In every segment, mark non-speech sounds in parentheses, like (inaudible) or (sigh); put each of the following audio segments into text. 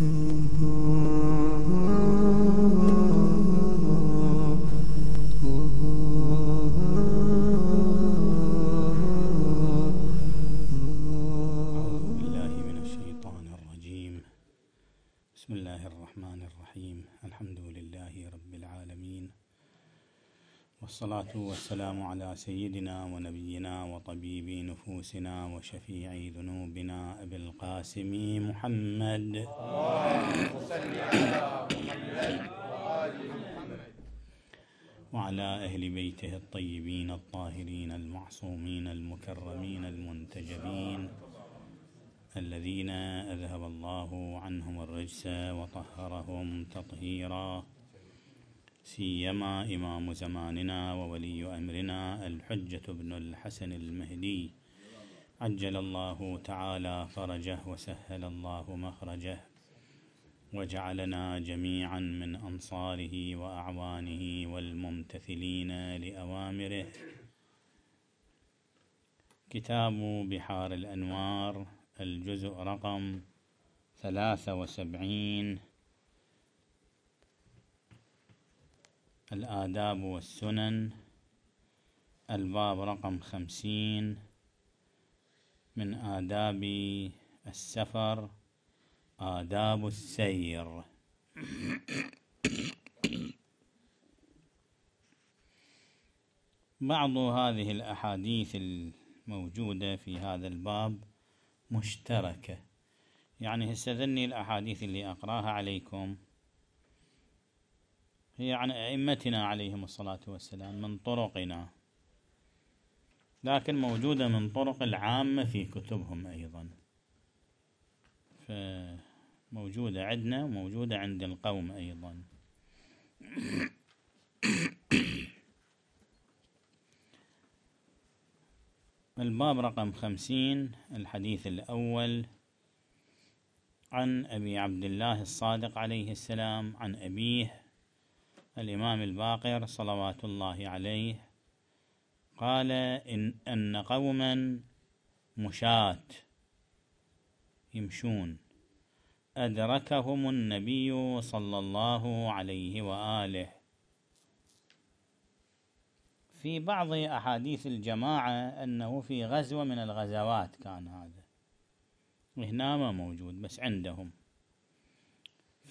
Mm-hmm. على سيدنا ونبينا وطبيب نفوسنا وشفيع ذنوبنا أبي القاسم محمد وعلى أهل بيته الطيبين الطاهرين المعصومين المكرمين المنتجبين الذين أذهب الله عنهم الرجس وطهرهم تطهيراً سيما إمام زماننا وولي أمرنا الحجة بن الحسن المهدي عجل الله تعالى فرجه وسهل الله مخرجه وجعلنا جميعا من أنصاره وأعوانه والممتثلين لأوامره كتاب بحار الأنوار الجزء رقم ثلاثة وسبعين الآداب والسنن الباب رقم خمسين من آداب السفر آداب السير بعض هذه الأحاديث الموجودة في هذا الباب مشتركة يعني هسه الأحاديث اللي أقراها عليكم هي عن أئمتنا عليهم الصلاة والسلام من طرقنا لكن موجودة من طرق العامة في كتبهم أيضا فموجودة عندنا وموجودة عند القوم أيضا الباب رقم خمسين الحديث الأول عن أبي عبد الله الصادق عليه السلام عن أبيه الإمام الباقر صلوات الله عليه قال إن, أن قوما مشاة يمشون أدركهم النبي صلى الله عليه وآله في بعض أحاديث الجماعة أنه في غزوة من الغزوات كان هذا هنا ما موجود بس عندهم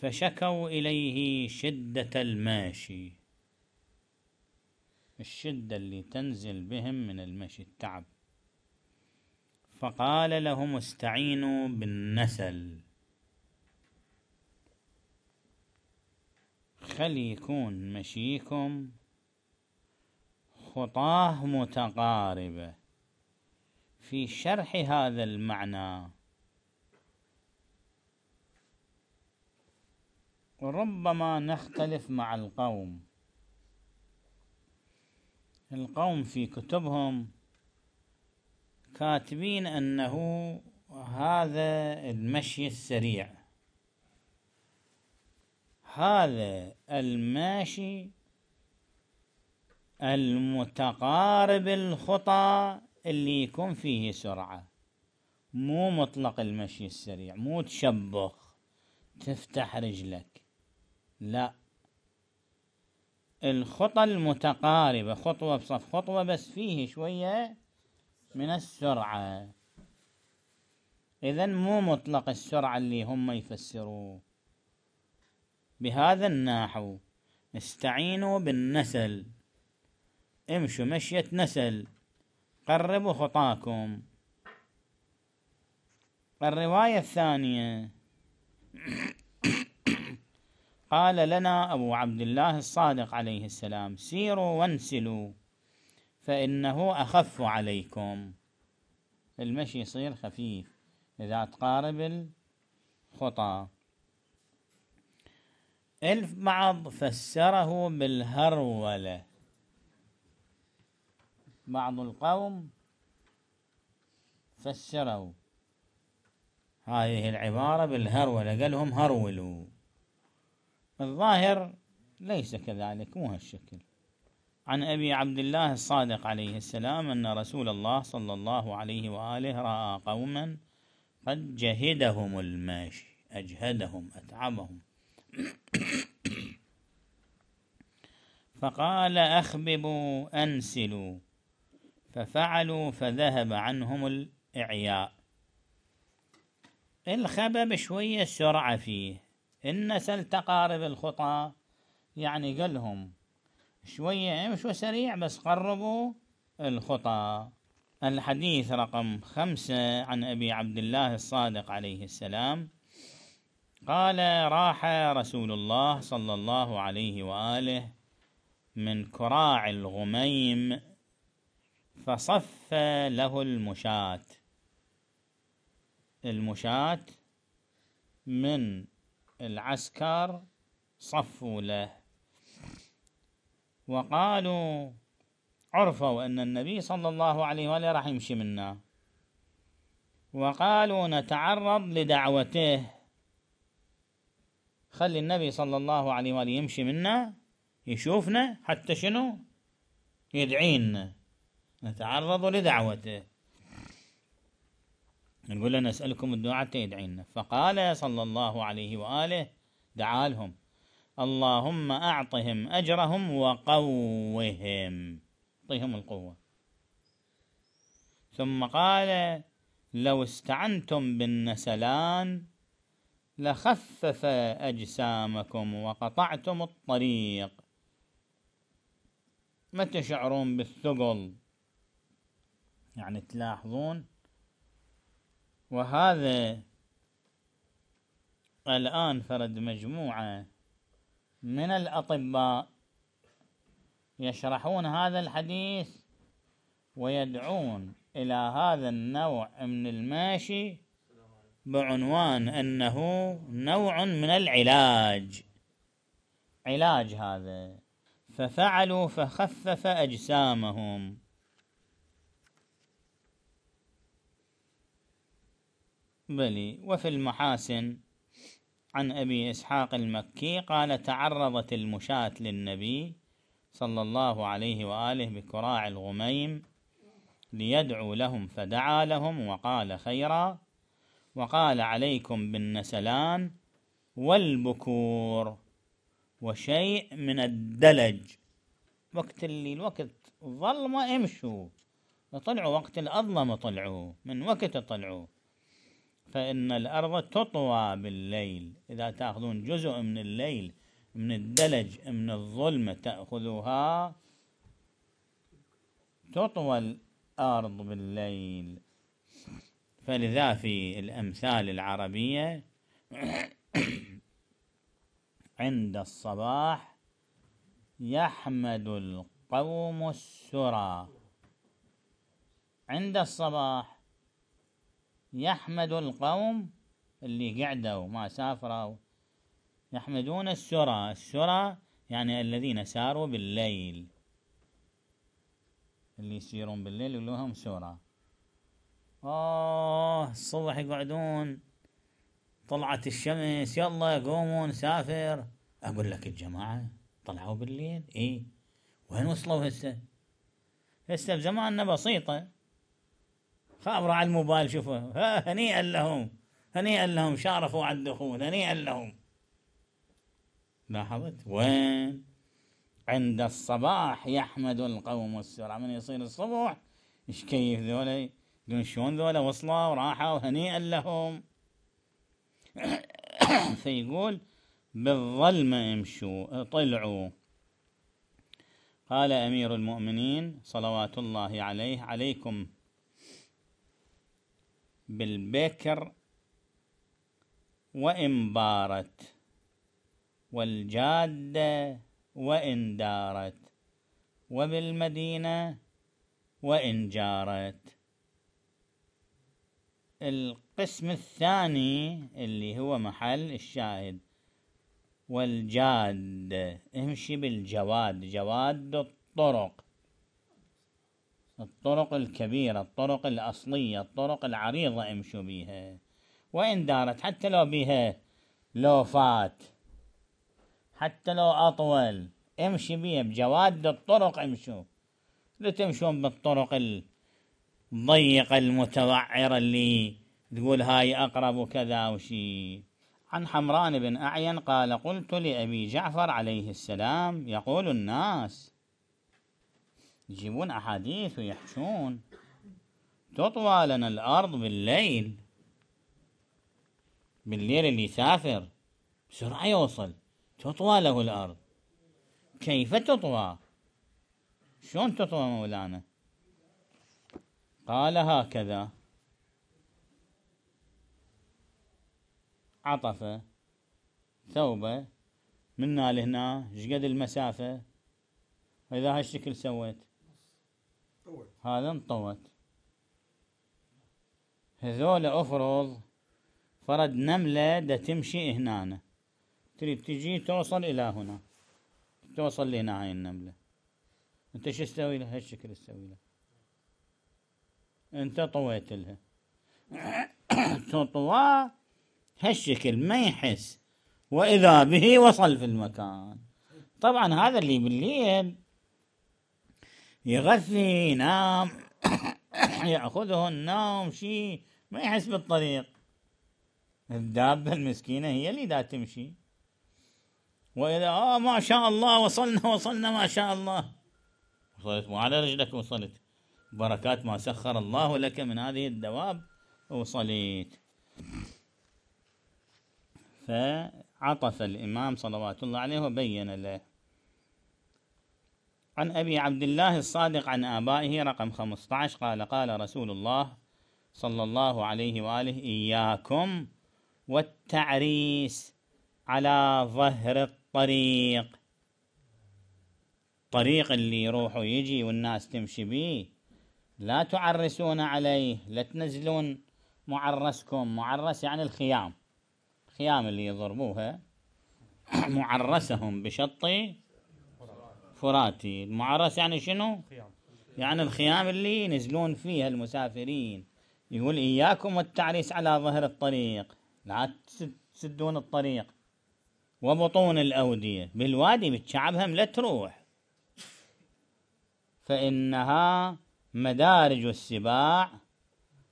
فشكوا إليه شدة الماشي الشدة اللي تنزل بهم من المشي التعب فقال لهم استعينوا بالنسل خلي يكون مشيكم خطاه متقاربة في شرح هذا المعنى ربما نختلف مع القوم القوم في كتبهم كاتبين أنه هذا المشي السريع هذا الماشي المتقارب الخطى اللي يكون فيه سرعة مو مطلق المشي السريع مو تشبخ تفتح رجلك لا الخطى المتقاربة خطوة بصف خطوة بس فيه شوية من السرعة إذا مو مطلق السرعة اللي هم يفسروه بهذا النحو استعينوا بالنسل امشوا مشية نسل قربوا خطاكم الرواية الثانية قال لنا أبو عبد الله الصادق عليه السلام سيروا وانسلوا فإنه أخف عليكم المشي يصير خفيف إذا تقارب الخطى الف بعض فسره بالهرولة بعض القوم فسروا هذه العبارة بالهرولة قال لهم هرولوا الظاهر ليس كذلك مو هالشكل عن أبي عبد الله الصادق عليه السلام أن رسول الله صلى الله عليه وآله رأى قوما قد جهدهم الماشي أجهدهم أتعبهم (coughs) فقال أخببوا أنسلوا ففعلوا فذهب عنهم الإعياء الخبب شوية سرعة فيه إن سل تقارب الخطى يعني قلهم شوية مش سريع بس قربوا الخطى الحديث رقم خمسة عن أبي عبد الله الصادق عليه السلام قال راح رسول الله صلى الله عليه وآله من كراع الغميم فصف له المشاة المشاة من العسكر صفوا له وقالوا عرفوا أن النبي صلى الله عليه وآله راح يمشي منا وقالوا نتعرض لدعوته خلي النبي صلى الله عليه وآله يمشي منا يشوفنا حتى شنو يدعينا نتعرض لدعوته نقول له نسألكم الدعاء تدعينا فقال صلى الله عليه وآله دعا لهم اللهم أعطهم أجرهم وقوهم أعطهم القوة ثم قال لو استعنتم بالنسلان لخفف أجسامكم وقطعتم الطريق ما تشعرون بالثقل يعني تلاحظون وهذا الآن فرد مجموعة من الأطباء يشرحون هذا الحديث ويدعون إلى هذا النوع من الماشي بعنوان أنه نوع من العلاج علاج هذا ففعلوا فخفف أجسامهم المقبل وفي المحاسن عن أبي إسحاق المكي قال تعرضت المشاة للنبي صلى الله عليه وآله بكراع الغميم ليدعو لهم فدعا لهم وقال خيرا وقال عليكم بالنسلان والبكور وشيء من الدلج وقت اللي الوقت ظلمة امشوا طلعوا وقت الأظلم طلعوا من وقت طلعوا فإن الأرض تطوى بالليل إذا تأخذون جزء من الليل من الدلج من الظلمة تأخذوها تطوى الأرض بالليل فلذا في الأمثال العربية عند الصباح يحمد القوم السرى عند الصباح يحمد القوم اللي قعدوا ما سافروا يحمدون السرى السرى يعني الذين ساروا بالليل اللي يسيرون بالليل لهم سرى آه الصبح يقعدون طلعت الشمس يلا قوموا نسافر أقول لك الجماعة طلعوا بالليل إيه وين وصلوا هسه هسه بزماننا بسيطة خابرة على الموبايل شوفوا هنيئا لهم هنيئا لهم شارفوا على الدخول هنيئا لهم لاحظت وين عند الصباح يحمد القوم السرعة من يصير الصبح ايش كيف ذولا يقولون شلون ذولا وصلوا وراحوا هنيئا لهم (coughs) فيقول بالظلمة امشوا طلعوا قال أمير المؤمنين صلوات الله عليه عليكم بالبكر وإن بارت والجادة وإن دارت وبالمدينة وإن جارت القسم الثاني اللي هو محل الشاهد والجاد امشي بالجواد جواد الطرق الطرق الكبيرة الطرق الأصلية الطرق العريضة امشوا بيها وإن دارت حتى لو بيها لوفات حتى لو أطول امشي بيها بجواد الطرق امشوا لا تمشون بالطرق الضيقة المتوعرة اللي تقول هاي أقرب وكذا وشي عن حمران بن أعين قال قلت لأبي جعفر عليه السلام يقول الناس يجيبون أحاديث ويحشون تطوى لنا الأرض بالليل بالليل اللي يسافر بسرعة يوصل تطوى له الأرض كيف تطوى شلون تطوى مولانا قال هكذا عطفه ثوبه منا لهنا شقد المسافة وإذا هالشكل سويت هذا انطوت هذول افرض فرد نملة دا تمشي هنا تريد تجي توصل الى هنا توصل لهنا هاي النملة انت شو تسوي لها هالشكل تسوي لها انت طويت لها (coughs) تطوى هالشكل ما يحس واذا به وصل في المكان طبعا هذا اللي بالليل يغثي ينام يأخذه النوم شيء ما يحس بالطريق الدابة المسكينة هي اللي دا تمشي وإذا آه ما شاء الله وصلنا وصلنا ما شاء الله وصلت مو على رجلك وصلت بركات ما سخر الله لك من هذه الدواب وصلت فعطف الإمام صلوات الله عليه وبين له عن أبي عبد الله الصادق عن آبائه رقم 15 قال قال رسول الله صلى الله عليه وآله إياكم والتعريس على ظهر الطريق الطريق اللي يروح ويجي والناس تمشي بيه لا تعرسون عليه لا تنزلون معرسكم معرس يعني الخيام الخيام اللي يضربوها (coughs) معرسهم بشطي فراتي المعرس يعني شنو يعني الخيام اللي ينزلون فيها المسافرين يقول إياكم والتعريس على ظهر الطريق لا تسدون الطريق وبطون الأودية بالوادي بتشعبها لا تروح فإنها مدارج السباع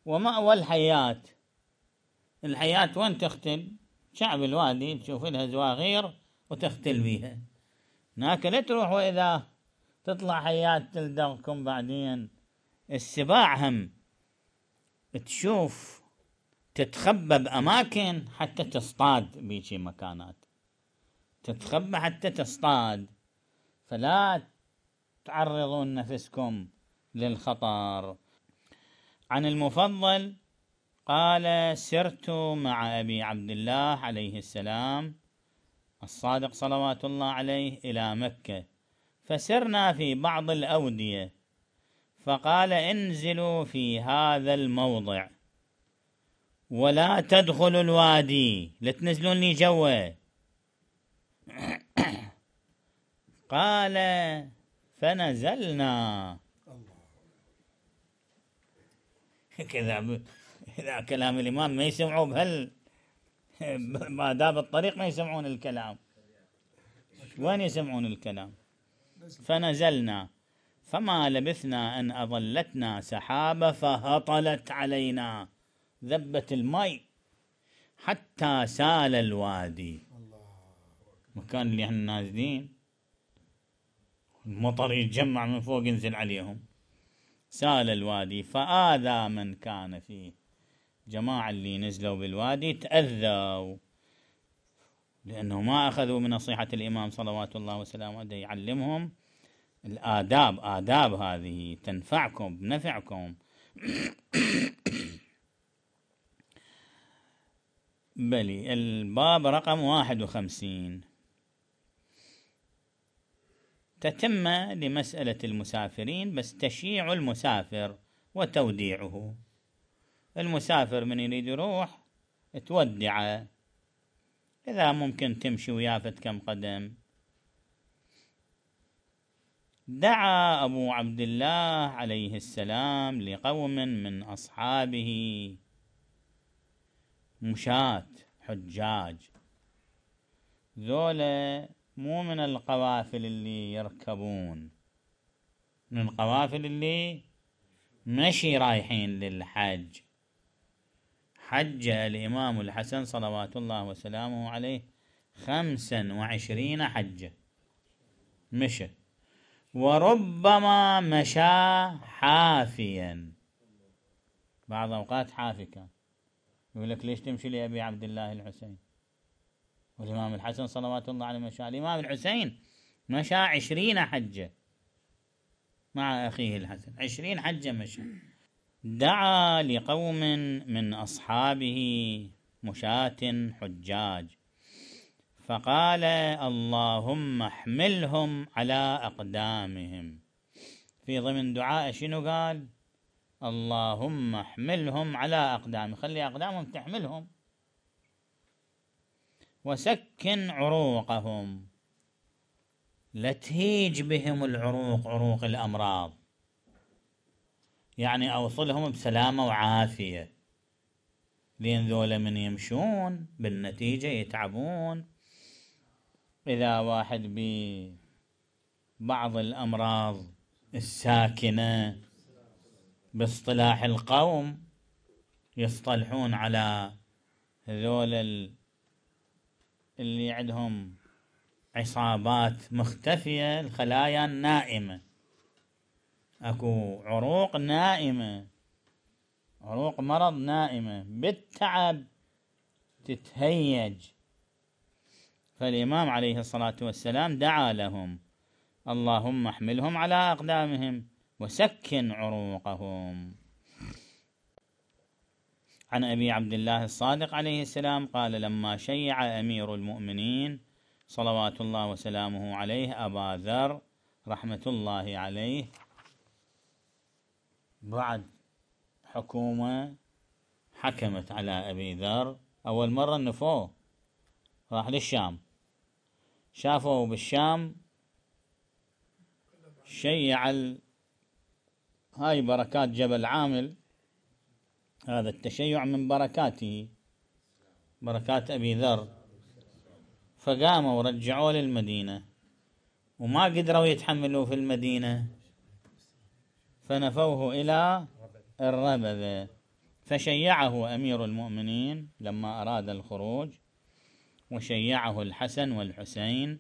ومأوى الحيات الحيات وين تختل شعب الوادي تشوف لها زواغير وتختل بيها هناك لا تروح واذا تطلع حيات تلدغكم بعدين السباع هم تشوف تتخبى بأماكن حتى تصطاد بيجي مكانات تتخبى حتى تصطاد فلا تعرضون نفسكم للخطر عن المفضل قال سرت مع أبي عبد الله عليه السلام الصادق صلوات الله عليه إلى مكة فسرنا في بعض الأودية فقال انزلوا في هذا الموضع ولا تدخلوا الوادي لا تنزلون لي جوه (coughs) قال فنزلنا (laughs) كذا كلام الإمام ما يسمعوا بهال (laughs) ما دام الطريق ما يسمعون الكلام وين يسمعون الكلام فنزلنا فما لبثنا أن أظلتنا سحابة فهطلت علينا ذبت المي حتى سال الوادي مكان اللي احنا نازلين المطر يتجمع من فوق ينزل عليهم سال الوادي فآذى من كان فيه جماعة اللي نزلوا بالوادي تأذوا لأنه ما أخذوا من نصيحة الإمام صلوات الله وسلامه عليه يعلمهم الآداب آداب هذه تنفعكم بنفعكم (coughs) بلي الباب رقم واحد وخمسين تتم لمسألة المسافرين بس تشيع المسافر وتوديعه المسافر من يريد يروح تودعه إذا ممكن تمشي ويافت كم قدم دعا أبو عبد الله عليه السلام لقوم من أصحابه مشاة حجاج ذولا مو من القوافل اللي يركبون من القوافل اللي مشي رايحين للحج حج الإمام الحسن صلوات الله وسلامه عليه خمسا وعشرين حجة مشى وربما مشى حافيا بعض أوقات حافي كان يقول لك ليش تمشي لأبي عبد الله الحسين والإمام الحسن صلوات الله عليه مشى الإمام الحسين مشى عشرين حجة مع أخيه الحسن عشرين حجة مشى دعا لقوم من أصحابه مشاة حجاج فقال اللهم احملهم على أقدامهم في ضمن دعاء شنو قال اللهم احملهم على أقدامهم خلي أقدامهم تحملهم وسكن عروقهم لا تهيج بهم العروق عروق الأمراض يعني أوصلهم بسلامة وعافية لأن ذولا من يمشون بالنتيجة يتعبون إذا واحد ببعض الأمراض الساكنة باصطلاح القوم يصطلحون على هذول اللي عندهم عصابات مختفية الخلايا النائمة اكو عروق نائمة عروق مرض نائمة بالتعب تتهيج فالإمام عليه الصلاة والسلام دعا لهم اللهم احملهم على أقدامهم وسكن عروقهم عن أبي عبد الله الصادق عليه السلام قال لما شيع أمير المؤمنين صلوات الله وسلامه عليه أبا ذر رحمة الله عليه بعد حكومة حكمت على أبي ذر أول مرة نفوه راح للشام شافوا بالشام شيع ال... هاي بركات جبل عامل هذا التشيع من بركاته بركات أبي ذر فقاموا ورجعوه للمدينة وما قدروا يتحملوا في المدينة فنفوه إلى الربذة فشيعه أمير المؤمنين لما أراد الخروج وشيعه الحسن والحسين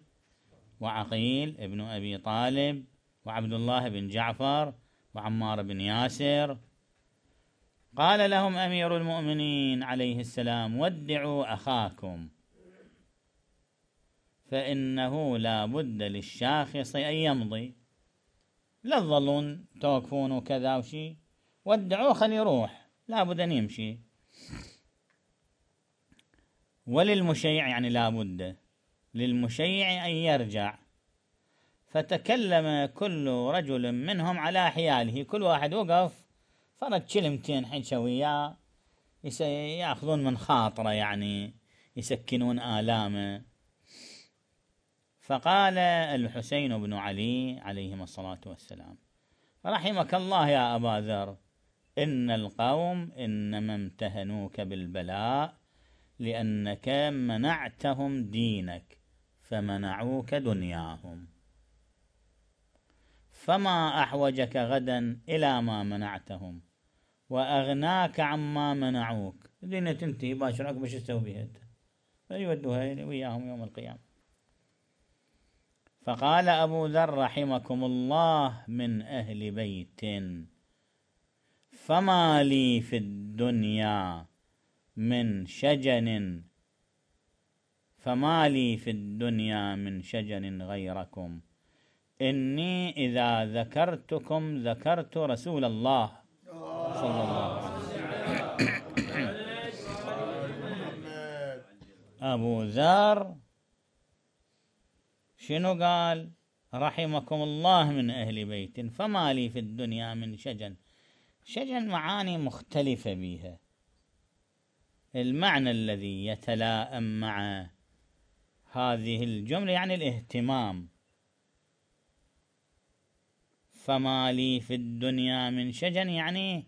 وعقيل ابن أبي طالب وعبد الله بن جعفر وعمار بن ياسر قال لهم أمير المؤمنين عليه السلام ودعوا أخاكم فإنه لا بد للشاخص أن يمضي لا تظلون توقفون وكذا وشي ودعوه خلي يروح لابد أن يمشي وللمشيع يعني لابد للمشيع أن يرجع فتكلم كل رجل منهم على حياله كل واحد وقف فرد كلمتين حين شوية ياخذون من خاطره يعني يسكنون آلامه فقال الحسين بن علي عليهما الصلاة والسلام رحمك الله يا أبا ذر إن القوم إنما امتهنوك بالبلاء لأنك منعتهم دينك فمنعوك دنياهم فما أحوجك غدا إلى ما منعتهم وأغناك عما منعوك الدنيا تنتهي باشرك بش تسوي بها فيودوها وياهم يوم القيامة فقال أبو ذر رحمكم الله من أهل بيت فما لي في الدنيا من شجن فما لي في الدنيا من شجن غيركم إني إذا ذكرتكم ذكرت رسول الله صلى الله عليه وسلم (coughs) أبو ذر شنو قال رحمكم الله من أهل بيت فما لي في الدنيا من شجن شجن معاني مختلفة بيها المعنى الذي يتلائم مع هذه الجملة يعني الاهتمام فما لي في الدنيا من شجن يعني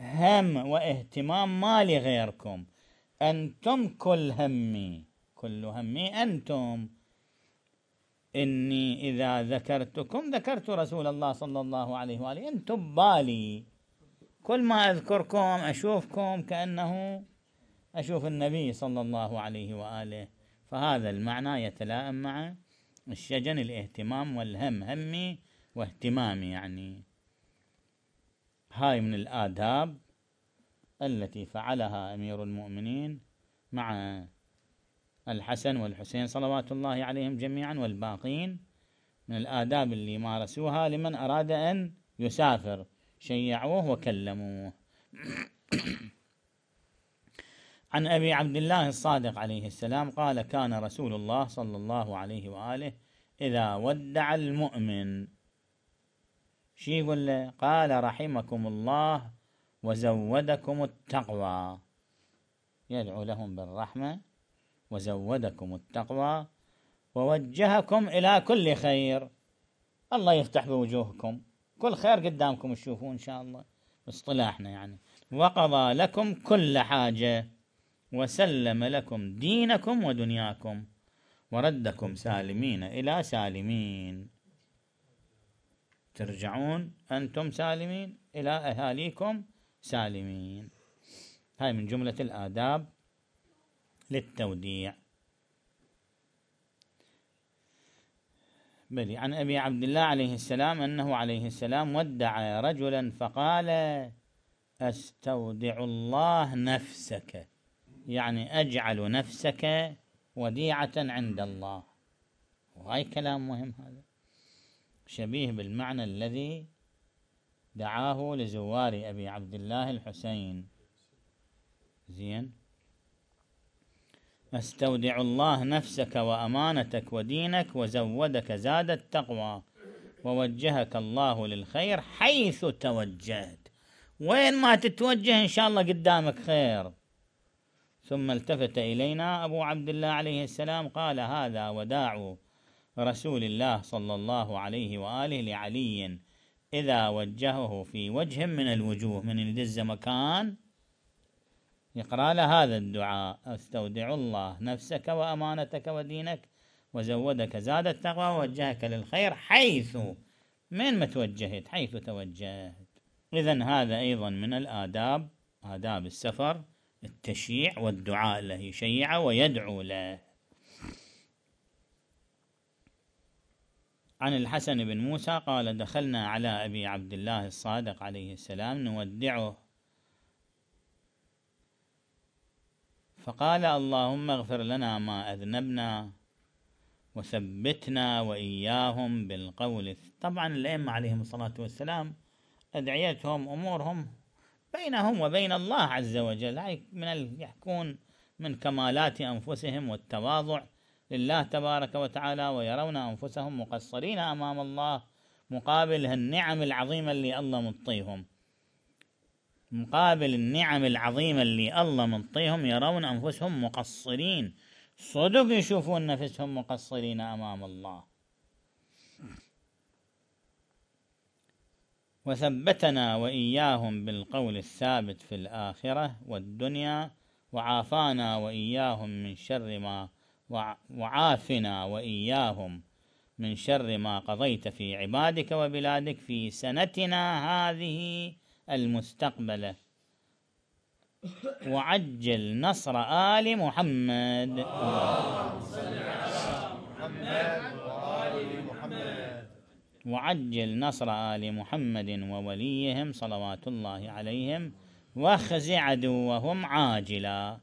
هم واهتمام ما لغيركم أنتم كل همي كل همي أنتم إني إذا ذكرتكم ذكرت رسول الله صلى الله عليه وآله أنتم بالي كل ما أذكركم أشوفكم كأنه أشوف النبي صلى الله عليه وآله فهذا المعنى يتلائم مع الشجن الاهتمام والهم همي واهتمامي يعني هاي من الآداب التي فعلها أمير المؤمنين مع الحسن والحسين صلوات الله عليهم جميعا والباقين من الآداب اللي مارسوها لمن أراد أن يسافر شيعوه وكلموه (coughs) عن أبي عبد الله الصادق عليه السلام قال كان رسول الله صلى الله عليه وآله إذا ودع المؤمن شي يقول له قال رحمكم الله وزودكم التقوى يدعو لهم بالرحمة وزودكم التقوى ووجهكم إلى كل خير الله يفتح بوجوهكم كل خير قدامكم تشوفوه إن شاء الله باصطلاحنا يعني وقضى لكم كل حاجة وسلم لكم دينكم ودنياكم وردكم سالمين إلى سالمين ترجعون أنتم سالمين إلى أهاليكم سالمين هاي من جملة الآداب للتوديع بلي عن أبي عبد الله عليه السلام أنه عليه السلام ودع رجلا فقال أستودع الله نفسك يعني أجعل نفسك وديعة عند الله وهاي كلام مهم هذا شبيه بالمعنى الذي دعاه لزوار أبي عبد الله الحسين زين أستودع الله نفسك وأمانتك ودينك وزودك زاد التقوى ووجهك الله للخير حيث توجهت وين ما تتوجه إن شاء الله قدامك خير ثم التفت إلينا أبو عبد الله عليه السلام قال هذا وداع رسول الله صلى الله عليه وآله لعلي إذا وجهه في وجه من الوجوه من يدز مكان يقرأ له هذا الدعاء أستودع الله نفسك وأمانتك ودينك وزودك زاد التقوى ووجهك للخير حيث من ما توجهت حيث توجهت إذا هذا أيضا من الآداب آداب السفر التشيع والدعاء له يشيع ويدعو له عن الحسن بن موسى قال دخلنا على أبي عبد الله الصادق عليه السلام نودعه فقال اللهم اغفر لنا ما أذنبنا وثبتنا وإياهم بالقول طبعا الأئمة عليهم الصلاة والسلام أدعيتهم أمورهم بينهم وبين الله عز وجل هاي من يحكون من كمالات أنفسهم والتواضع لله تبارك وتعالى ويرون أنفسهم مقصرين أمام الله مقابل هالنعم العظيمة اللي الله مطيهم مقابل النعم العظيمة اللي الله منطيهم يرون أنفسهم مقصرين صدق يشوفون نفسهم مقصرين أمام الله وثبتنا وإياهم بالقول الثابت في الآخرة والدنيا وعافانا وإياهم من شر ما وعافنا وإياهم من شر ما قضيت في عبادك وبلادك في سنتنا هذه المستقبلة وعجل نصر آل محمد اللهم صل على محمد وآل محمد وعجل نصر آل محمد ووليهم صلوات الله عليهم واخز عدوهم عاجلا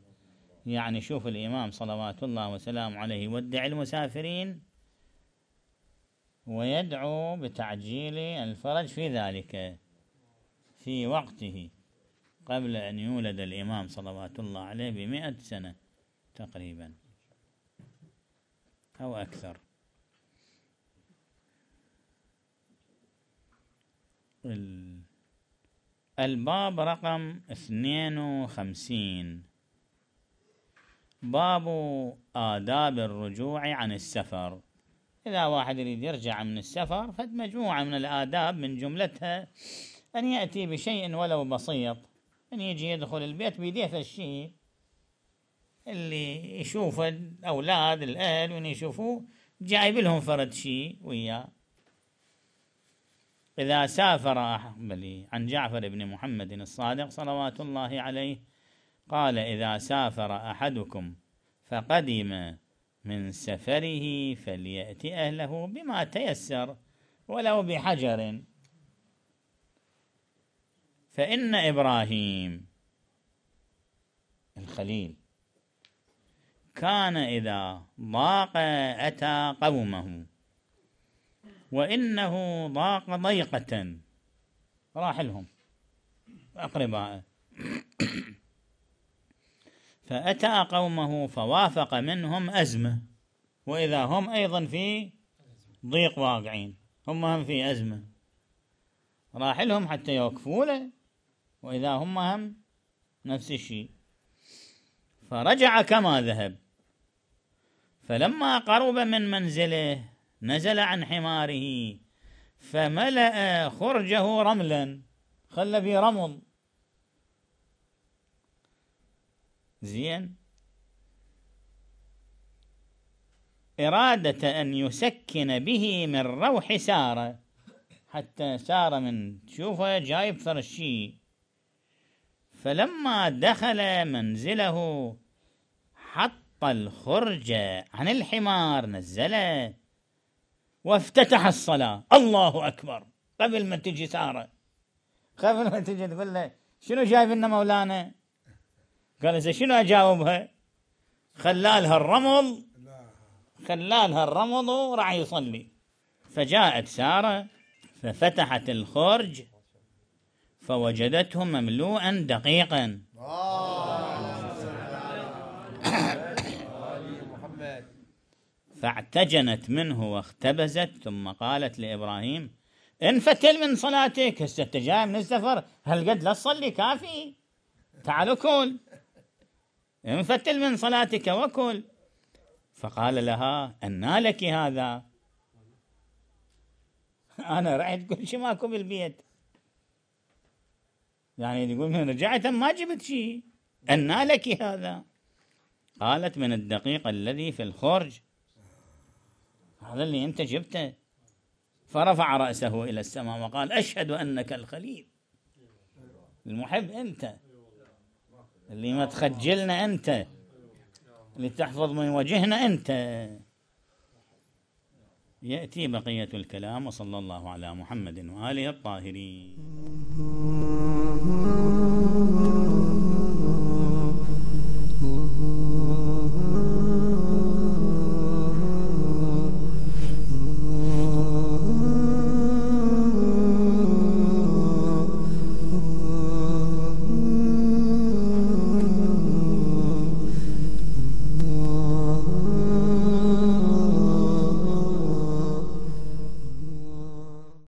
يعني شوف الإمام صلوات الله وسلام عليه يودع المسافرين ويدعو بتعجيل الفرج في ذلك في وقته قبل أن يولد الإمام صلوات الله عليه بمئة سنة تقريبا أو أكثر الباب رقم اثنين وخمسين باب آداب الرجوع عن السفر إذا واحد يريد يرجع من السفر فمجموعة من الآداب من جملتها أن يأتي بشيء ولو بسيط أن يجي يدخل البيت بيديه الشيء اللي يشوف الأولاد الأهل وين يشوفوه جايب لهم فرد شيء وياه إذا سافر أحمد عن جعفر بن محمد الصادق صلوات الله عليه قال إذا سافر أحدكم فقدم من سفره فليأتي أهله بما تيسر ولو بحجر فإن إبراهيم الخليل كان إذا ضاق أتى قومه وإنه ضاق ضيقة راح لهم أقربائه فأتى قومه فوافق منهم أزمة وإذا هم أيضا في ضيق واقعين هم هم في أزمة راح لهم حتى يوقفوا له وإذا هم هم نفس الشيء فرجع كما ذهب فلما قرب من منزله نزل عن حماره فملأ خرجه رملا خلى في رمل زين إرادة أن يسكن به من روح سارة حتى سارة من تشوفه جايب فرشي فلما دخل منزله حط الخرج عن الحمار نزله وافتتح الصلاة الله أكبر قبل ما تجي سارة قبل ما تجي تقول له شنو جايب لنا مولانا قال إذا شنو أجاوبها خلالها الرمل خلالها الرمل وراح يصلي فجاءت سارة ففتحت الخرج فوجدته مملوءا دقيقا فاعتجنت منه واختبزت ثم قالت لإبراهيم انفتل من صلاتك هسه انت جاي من السفر هالقد لا تصلي كافي تعال كل انفتل من صلاتك وكل فقال لها أنى لك هذا (laughs) أنا رحت كل شيء ماكو بالبيت يعني تقول من رجعت ما جبت شيء أنا لك هذا قالت من الدقيق الذي في الخرج هذا اللي أنت جبته فرفع رأسه إلى السماء وقال أشهد أنك الخليل المحب أنت اللي ما تخجلنا أنت اللي تحفظ من وجهنا أنت يأتي بقية الكلام وصلى الله على محمد وآله الطاهرين Mm-hmm.